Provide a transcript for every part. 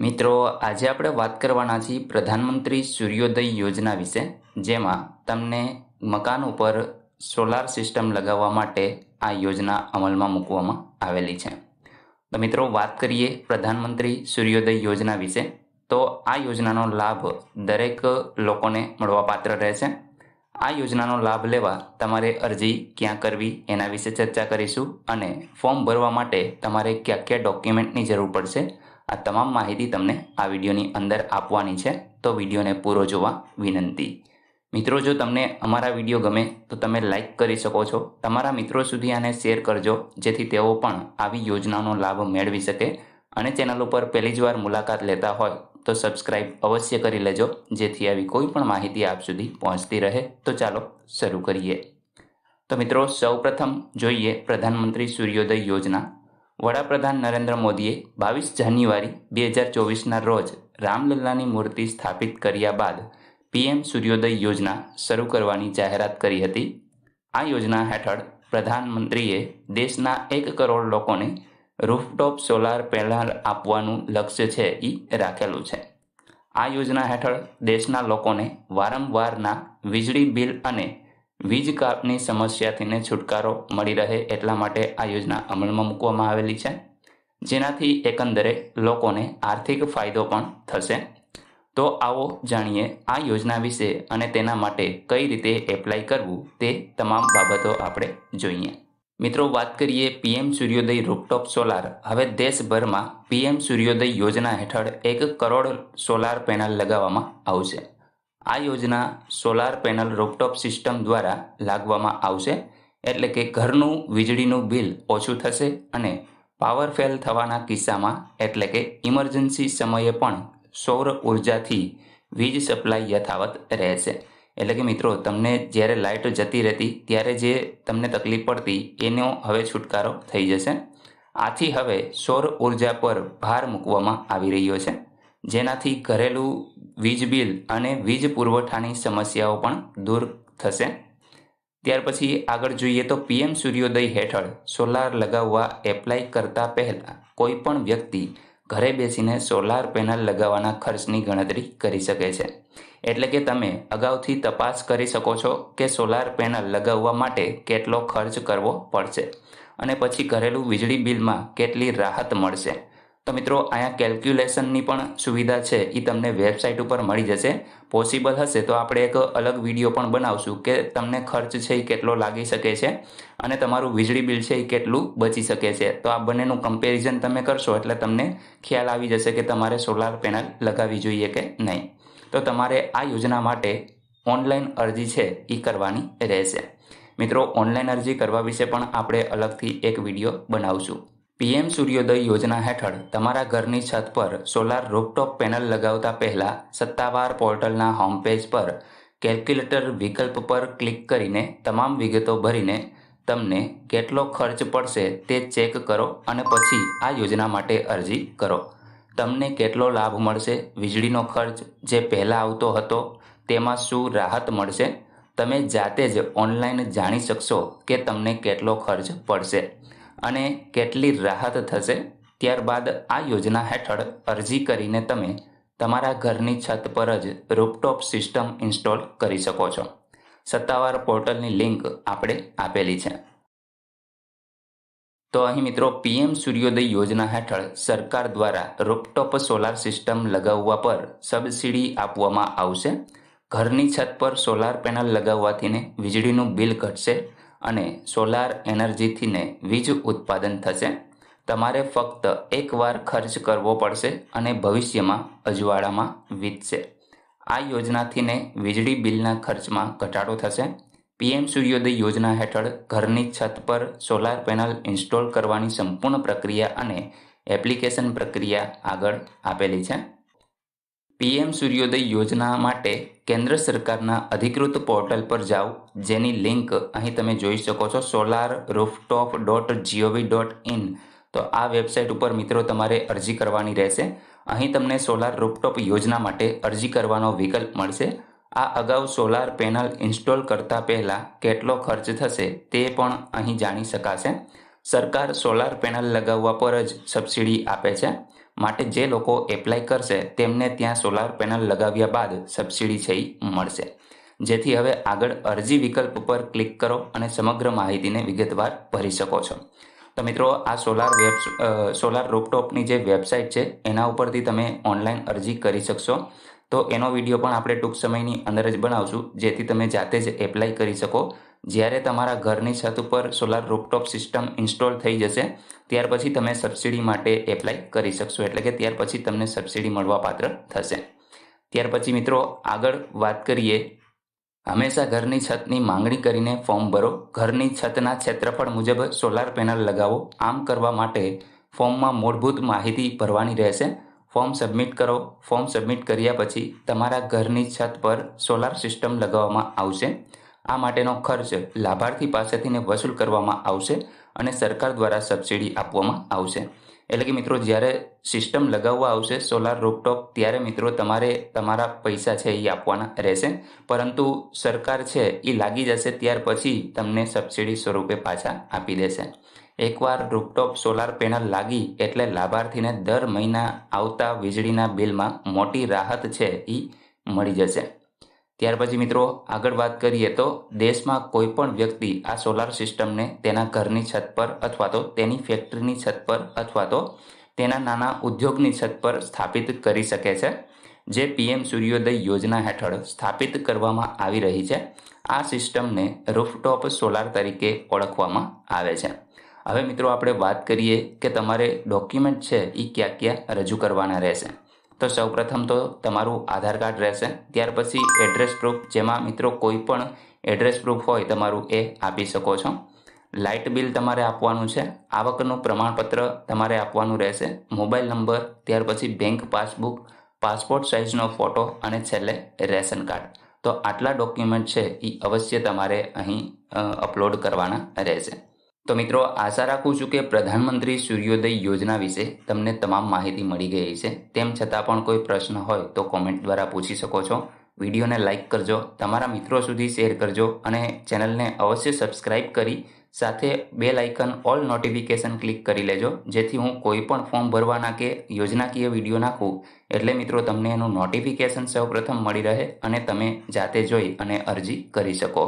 મિત્રો આજે આપણે વાત કરવાના છીએ પ્રધાનમંત્રી સૂર્યોદય યોજના વિશે જેમાં તમને મકાન ઉપર સોલાર સિસ્ટમ લગાવવા માટે આ યોજના અમલમાં મૂકવામાં આવેલી છે તો મિત્રો વાત કરીએ પ્રધાનમંત્રી સૂર્યોદય યોજના વિશે તો આ યોજનાનો લાભ દરેક લોકોને મળવાપાત્ર રહેશે આ યોજનાનો લાભ લેવા તમારે અરજી ક્યાં કરવી એના વિશે ચર્ચા કરીશું અને ફોર્મ ભરવા માટે તમારે કયા કયા ડોક્યુમેન્ટની જરૂર પડશે આ તમામ માહિતી તમને આ વિડીયોની અંદર આપવાની છે તો વિડીયોને પૂરો જોવા વિનંતી મિત્રો જો તમને અમારા વિડીયો ગમે તો તમે લાઇક કરી શકો છો તમારા મિત્રો સુધી આને શેર કરજો જેથી તેઓ પણ આવી યોજનાનો લાભ મેળવી શકે અને ચેનલ ઉપર પહેલી જ વાર મુલાકાત લેતા હોય તો સબસ્ક્રાઇબ અવશ્ય કરી લેજો જેથી આવી કોઈ પણ માહિતી આપ સુધી પહોંચતી રહે તો ચાલો શરૂ કરીએ તો મિત્રો સૌપ્રથમ જોઈએ પ્રધાનમંત્રી સૂર્યોદય યોજના વડાપ્રધાન નરેન્દ્ર મોદીએ બાવીસ જાન્યુઆરી બે હજાર ચોવીસના રોજ રામલલ્લાની મૂર્તિ સ્થાપિત કર્યા બાદ પીએમ સૂર્યોદય યોજના શરૂ કરવાની જાહેરાત કરી હતી આ યોજના હેઠળ પ્રધાનમંત્રીએ દેશના એક કરોડ લોકોને રૂફટોપ સોલાર પેનલ આપવાનું લક્ષ્ય છે એ રાખેલું છે આ યોજના હેઠળ દેશના લોકોને વારંવારના વીજળી બિલ અને વીજ કાપની સમસ્યાથીને છુટકારો મળી રહે એટલા માટે આ યોજના અમલમાં મૂકવામાં આવેલી છે જેનાથી એકંદરે લોકોને આર્થિક ફાયદો પણ થશે તો આવો જાણીએ આ યોજના વિશે અને તેના માટે કઈ રીતે એપ્લાય કરવું તે તમામ બાબતો આપણે જોઈએ મિત્રો વાત કરીએ પીએમ સૂર્યોદય રૂપટોપ સોલાર હવે દેશભરમાં પીએમ સૂર્યોદય યોજના હેઠળ એક કરોડ સોલાર પેનલ લગાવવામાં આવશે આ યોજના સોલાર પેનલ રૂપટોપ સિસ્ટમ દ્વારા લાગવામાં આવશે એટલે કે ઘરનું વીજળીનું બિલ ઓછું થશે અને પાવર ફેલ થવાના કિસ્સામાં એટલે કે ઇમરજન્સી સમયે પણ સૌર ઉર્જાથી વીજ સપ્લાય યથાવત રહેશે એટલે કે મિત્રો તમને જ્યારે લાઇટ જતી રહેતી ત્યારે જે તમને તકલીફ પડતી એનો હવે છુટકારો થઈ જશે આથી હવે સૌર ઉર્જા પર ભાર મૂકવામાં આવી રહ્યો છે જેનાથી ઘરેલું વીજ બિલ અને વીજ પુરવઠાની સમસ્યાઓ પણ દૂર થશે ત્યાર પછી આગળ જોઈએ તો પીએમ સૂર્યોદય હેઠળ સોલાર લગાવવા એપ્લાય કરતા પહેલાં પણ વ્યક્તિ ઘરે બેસીને સોલાર પેનલ લગાવવાના ખર્ચની ગણતરી કરી શકે છે એટલે કે તમે અગાઉથી તપાસ કરી શકો છો કે સોલાર પેનલ લગાવવા માટે કેટલો ખર્ચ કરવો પડશે અને પછી ઘરેલું વીજળી બિલમાં કેટલી રાહત મળશે તો મિત્રો અહીંયા કેલ્ક્યુલેશનની પણ સુવિધા છે એ તમને વેબસાઇટ ઉપર મળી જશે પોસિબલ હશે તો આપણે એક અલગ વિડીયો પણ બનાવશું કે તમને ખર્ચ છે એ કેટલો લાગી શકે છે અને તમારું વીજળી બિલ છે એ કેટલું બચી શકે છે તો આ બંનેનું કમ્પેરિઝન તમે કરશો એટલે તમને ખ્યાલ આવી જશે કે તમારે સોલાર પેનલ લગાવવી જોઈએ કે નહીં તો તમારે આ યોજના માટે ઓનલાઈન અરજી છે એ કરવાની રહેશે મિત્રો ઓનલાઈન અરજી કરવા વિશે પણ આપણે અલગથી એક વિડીયો બનાવશું પીએમ સૂર્યોદય યોજના હેઠળ તમારા ઘરની છત પર સોલાર રૂફટોપ પેનલ લગાવતા પહેલા સત્તાવાર પોર્ટલના હોમપેજ પર કેલ્ક્યુલેટર વિકલ્પ પર ક્લિક કરીને તમામ વિગતો ભરીને તમને કેટલો ખર્ચ પડશે તે ચેક કરો અને પછી આ યોજના માટે અરજી કરો તમને કેટલો લાભ મળશે વીજળીનો ખર્ચ જે પહેલાં આવતો હતો તેમાં શું રાહત મળશે તમે જાતે જ ઓનલાઈન જાણી શકશો કે તમને કેટલો ખર્ચ પડશે અને કેટલી રાહત થશે ત્યારબાદ આ યોજના હેઠળ અરજી કરીને તમે તમારા ઘરની છત પર જ રૂપટોપ સિસ્ટમ ઇન્સ્ટોલ કરી શકો છો સત્તાવાર પોર્ટલની લિંક આપણે આપેલી છે તો અહીં મિત્રો પીએમ સૂર્યોદય યોજના હેઠળ સરકાર દ્વારા રૂપટોપ સોલાર સિસ્ટમ લગાવવા પર સબસિડી આપવામાં આવશે ઘરની છત પર સોલાર પેનલ લગાવવાથી વીજળીનું બિલ ઘટશે અને સોલાર એનર્જીથીને વીજ ઉત્પાદન થશે તમારે ફક્ત એકવાર ખર્ચ કરવો પડશે અને ભવિષ્યમાં અજવાળામાં વીતશે આ યોજનાથીને વીજળી બિલના ખર્ચમાં ઘટાડો થશે પીએમ સૂર્યોદય યોજના હેઠળ ઘરની છત પર સોલાર પેનલ ઇન્સ્ટોલ કરવાની સંપૂર્ણ પ્રક્રિયા અને એપ્લિકેશન પ્રક્રિયા આગળ આપેલી છે પીએમ સૂર્યોદય યોજના માટે કેન્દ્ર સરકારના અધિકૃત પોર્ટલ પર જાઓ જેની લિંક અહીં તમે જોઈ શકો છો solar rooftop dot G O V dot in તો આ વેબસાઇટ ઉપર મિત્રો તમારે અરજી કરવાની રહેશે અહીં તમને સોલાર રૂફટોપ યોજના માટે અરજી કરવાનો વિકલ્પ મળશે આ અગાઉ સોલાર પેનલ ઇન્સ્ટોલ કરતા પહેલાં કેટલો ખર્ચ થશે તે પણ અહીં જાણી શકાશે સરકાર સોલાર પેનલ લગાવવા પર જ સબસિડી આપે છે માટે જે લોકો એપ્લાય કરશે તેમને ત્યાં સોલાર પેનલ લગાવ્યા બાદ સબસિડી છે એ મળશે જેથી હવે આગળ અરજી વિકલ્પ પર ક્લિક કરો અને સમગ્ર માહિતીને વિગતવાર ભરી શકો છો તો મિત્રો આ સોલાર વેબ સોલાર રૂપટોપની જે વેબસાઇટ છે એના ઉપરથી તમે ઓનલાઈન અરજી કરી શકશો તો એનો વિડીયો પણ આપણે ટૂંક સમયની અંદર જ બનાવશું જેથી તમે જાતે જ એપ્લાય કરી શકો જ્યારે તમારા ઘરની છત ઉપર સોલાર રૂપટોપ સિસ્ટમ ઇન્સ્ટોલ થઈ જશે ત્યાર પછી તમે સબસિડી માટે એપ્લાય કરી શકશો એટલે કે ત્યાર પછી તમને સબસિડી મળવાપાત્ર થશે ત્યાર પછી મિત્રો આગળ વાત કરીએ હંમેશા ઘરની છતની માંગણી કરીને ફોર્મ ભરો ઘરની છતના ક્ષેત્રફળ મુજબ સોલાર પેનલ લગાવો આમ કરવા માટે ફોર્મમાં મૂળભૂત માહિતી ભરવાની રહેશે ફોર્મ સબમિટ કરો ફોર્મ સબમિટ કર્યા પછી તમારા ઘરની છત પર સોલાર સિસ્ટમ લગાવવામાં આવશે આ માટેનો ખર્ચ લાભાર્થી પાસેથીને વસૂલ કરવામાં આવશે અને સરકાર દ્વારા સબસિડી આપવામાં આવશે એટલે કે મિત્રો જ્યારે સિસ્ટમ લગાવવા આવશે સોલાર રૂપટોપ ત્યારે મિત્રો તમારે તમારા પૈસા છે એ આપવાના રહેશે પરંતુ સરકાર છે એ લાગી જશે ત્યાર પછી તમને સબસિડી સ્વરૂપે પાછા આપી દેશે એકવાર રૂપટોપ સોલાર પેનલ લાગી એટલે લાભાર્થીને દર મહિના આવતા વીજળીના બિલમાં મોટી રાહત છે એ મળી જશે ત્યાર પછી મિત્રો આગળ વાત કરીએ તો દેશમાં કોઈ પણ વ્યક્તિ આ સોલાર સિસ્ટમને તેના ઘરની છત પર અથવા તો તેની ફેક્ટરીની છત પર અથવા તો તેના નાના ઉદ્યોગની છત પર સ્થાપિત કરી શકે છે જે પીએમ સૂર્યોદય યોજના હેઠળ સ્થાપિત કરવામાં આવી રહી છે આ સિસ્ટમને રૂફટોપ સોલાર તરીકે ઓળખવામાં આવે છે હવે મિત્રો આપણે વાત કરીએ કે તમારે ડોક્યુમેન્ટ છે એ ક્યાં ક્યાં રજૂ કરવાના રહેશે તો સૌપ્રથમ તો તમારું આધાર કાર્ડ રહેશે ત્યાર પછી એડ્રેસ પ્રૂફ જેમાં મિત્રો કોઈ પણ એડ્રેસ પ્રૂફ હોય તમારું એ આપી શકો છો લાઇટ બિલ તમારે આપવાનું છે આવકનું પ્રમાણપત્ર તમારે આપવાનું રહેશે મોબાઈલ નંબર ત્યાર પછી બેંક પાસબુક પાસપોર્ટ સાઇઝનો ફોટો અને છેલ્લે રેશન કાર્ડ તો આટલા ડોક્યુમેન્ટ છે એ અવશ્ય તમારે અહીં અપલોડ કરવાના રહેશે તો મિત્રો આશા રાખું છું કે પ્રધાનમંત્રી સૂર્યોદય યોજના વિશે તમને તમામ માહિતી મળી ગઈ છે તેમ છતાં પણ કોઈ પ્રશ્ન હોય તો કોમેન્ટ દ્વારા પૂછી શકો છો વિડીયોને લાઇક કરજો તમારા મિત્રો સુધી શેર કરજો અને ચેનલને અવશ્ય સબસ્ક્રાઇબ કરી સાથે બે લાઇકન ઓલ નોટિફિકેશન ક્લિક કરી લેજો જેથી હું કોઈ પણ ફોર્મ ભરવાના કે યોજનાકીય વિડીયો નાખું એટલે મિત્રો તમને એનું નોટિફિકેશન સૌપ્રથમ મળી રહે અને તમે જાતે જોઈ અને અરજી કરી શકો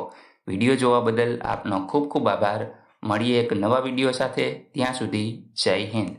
વિડીયો જોવા બદલ આપનો ખૂબ ખૂબ આભાર મળીએ એક નવા વિડીયો સાથે ત્યાં સુધી જય હિન્દ